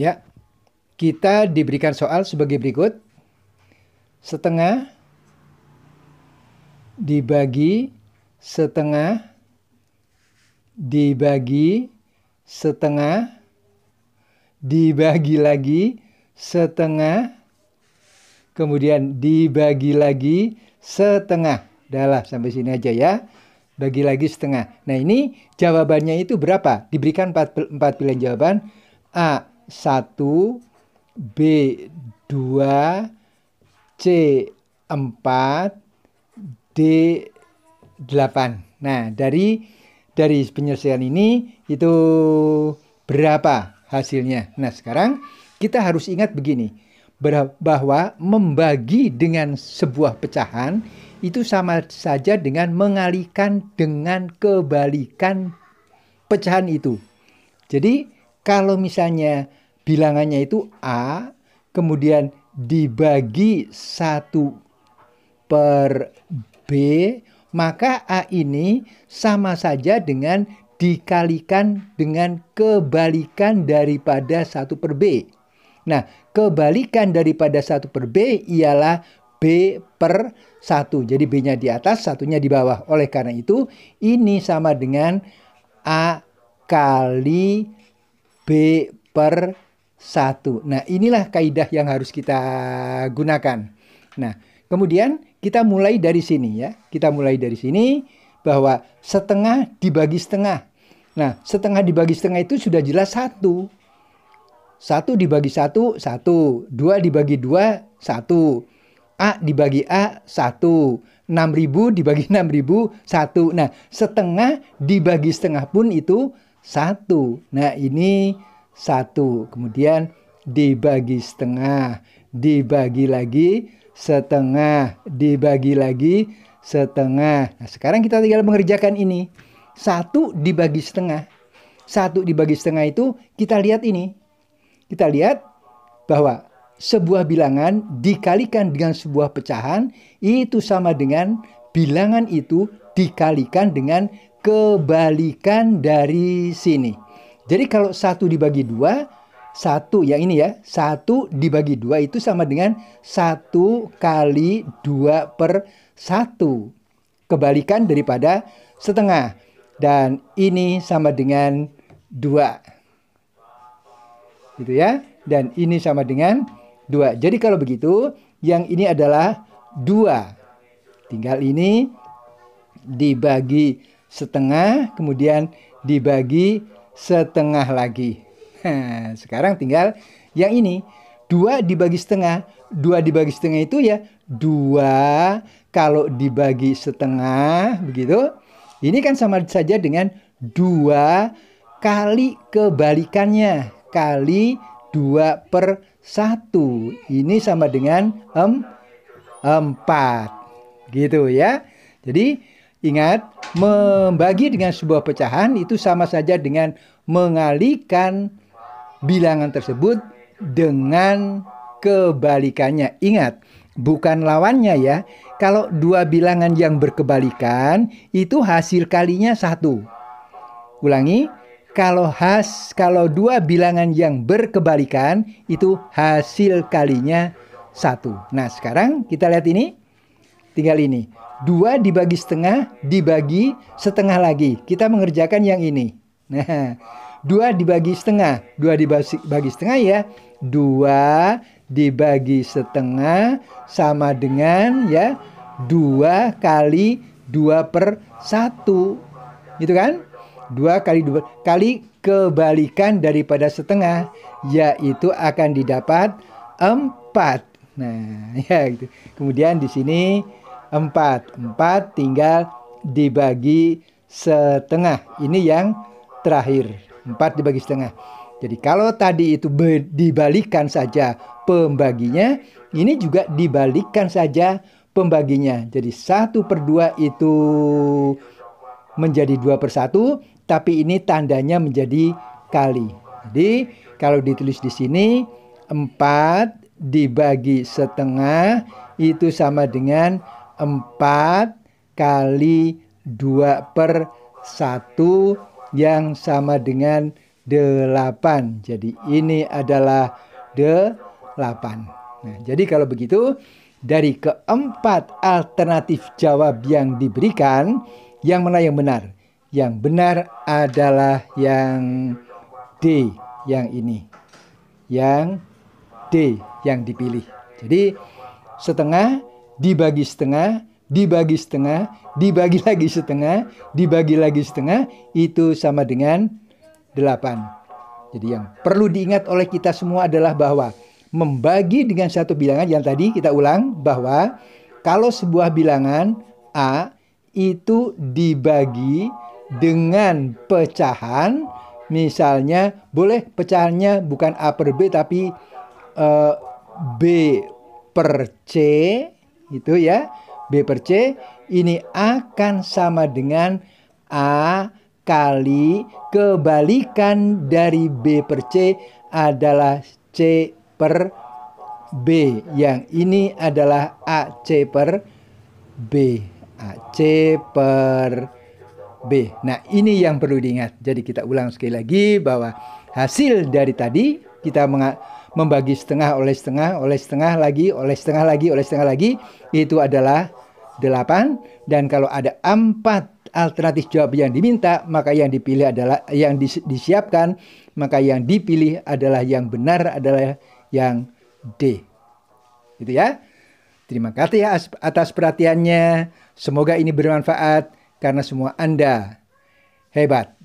Ya, kita diberikan soal sebagai berikut. Setengah dibagi setengah dibagi setengah dibagi lagi setengah kemudian dibagi lagi setengah. Dahlah sampai sini aja ya. Bagi lagi setengah. Nah ini jawabannya itu berapa? Diberikan empat empat pilihan jawaban. A 1, B2, C4, D8. Nah, dari dari penyelesaian ini itu berapa hasilnya? Nah, sekarang kita harus ingat begini bahwa membagi dengan sebuah pecahan itu sama saja dengan mengalihkan dengan kebalikan pecahan itu. Jadi kalau misalnya bilangannya itu A, kemudian dibagi satu per B, maka A ini sama saja dengan dikalikan dengan kebalikan daripada satu per B. Nah, kebalikan daripada satu per B ialah B per 1. Jadi B-nya di atas, satunya di bawah. Oleh karena itu, ini sama dengan A kali B per 1. Nah, inilah kaidah yang harus kita gunakan. Nah, kemudian kita mulai dari sini ya. Kita mulai dari sini bahwa setengah dibagi setengah. Nah, setengah dibagi setengah itu sudah jelas satu. Satu dibagi satu, satu. Dua dibagi dua, satu. A dibagi A, satu. Enam ribu dibagi enam ribu satu. Nah, setengah dibagi setengah pun itu satu. Nah ini satu. Kemudian dibagi setengah, dibagi lagi setengah, dibagi lagi setengah. Nah sekarang kita tinggal mengerjakan ini. Satu dibagi setengah. Satu dibagi setengah itu kita lihat ini. Kita lihat bahwa sebuah bilangan dikalikan dengan sebuah pecahan itu sama dengan bilangan itu dikalikan dengan kebalikan dari sini. Jadi kalau satu dibagi dua, satu yang ini ya, satu dibagi dua itu sama dengan satu kali dua per satu. Kebalikan daripada setengah. Dan ini sama dengan dua. Gitu ya. Dan ini sama dengan dua. Jadi kalau begitu, yang ini adalah dua. Tinggal ini dibagi setengah, kemudian dibagi setengah lagi. Nah, sekarang tinggal yang ini. dua dibagi setengah. dua dibagi setengah itu ya dua kalau dibagi setengah begitu. Ini kan sama saja dengan dua kali kebalikannya. Kali dua per satu. Ini sama dengan em, empat. Gitu ya. Jadi Ingat, membagi dengan sebuah pecahan itu sama saja dengan mengalikan bilangan tersebut dengan kebalikannya. Ingat, bukan lawannya ya. Kalau dua bilangan yang berkebalikan, itu hasil kalinya satu. Ulangi, kalau has kalau dua bilangan yang berkebalikan itu hasil kalinya satu. Nah sekarang kita lihat ini, tinggal ini dua dibagi setengah dibagi setengah lagi. Kita mengerjakan yang ini. Nah, dua dibagi setengah, dua dibagi setengah ya, dua dibagi setengah sama dengan ya dua kali dua per satu, gitu kan? Dua kali dua kali kebalikan daripada setengah, yaitu akan didapat empat. Nah, ya gitu. Kemudian di sini 4. 4 tinggal dibagi setengah. Ini yang terakhir. 4 dibagi setengah. Jadi kalau tadi itu dibalikan saja pembaginya, ini juga dibalikan saja pembaginya. Jadi 1 per 2 itu menjadi 2 per 1, tapi ini tandanya menjadi kali. Jadi kalau ditulis di sini 4 dibagi setengah itu sama dengan 4 kali 2 per 1 yang sama dengan 8. Jadi ini adalah 8. Nah, jadi kalau begitu dari keempat alternatif jawab yang diberikan, yang mana yang benar? Yang benar adalah yang D, yang ini. Yang D yang dipilih. Jadi setengah dibagi setengah, dibagi setengah, dibagi lagi setengah, dibagi lagi setengah, itu sama dengan 8. Jadi yang perlu diingat oleh kita semua adalah bahwa membagi dengan satu bilangan yang tadi kita ulang bahwa kalau sebuah bilangan A itu dibagi dengan pecahan misalnya boleh pecahannya bukan A per B tapi uh, B per C itu ya. B per C ini akan sama dengan A kali kebalikan dari B per C adalah C per B. Yang ini adalah a c per B. a c per B. Nah ini yang perlu diingat. Jadi kita ulang sekali lagi bahwa hasil dari tadi kita mengatakan membagi setengah oleh setengah, oleh setengah lagi, oleh setengah lagi, oleh setengah lagi, itu adalah 8. Dan kalau ada empat alternatif jawab yang diminta, maka yang dipilih adalah yang disiapkan, maka yang dipilih adalah yang benar adalah yang D. Gitu ya. Terima kasih ya atas perhatiannya. Semoga ini bermanfaat karena semua Anda hebat.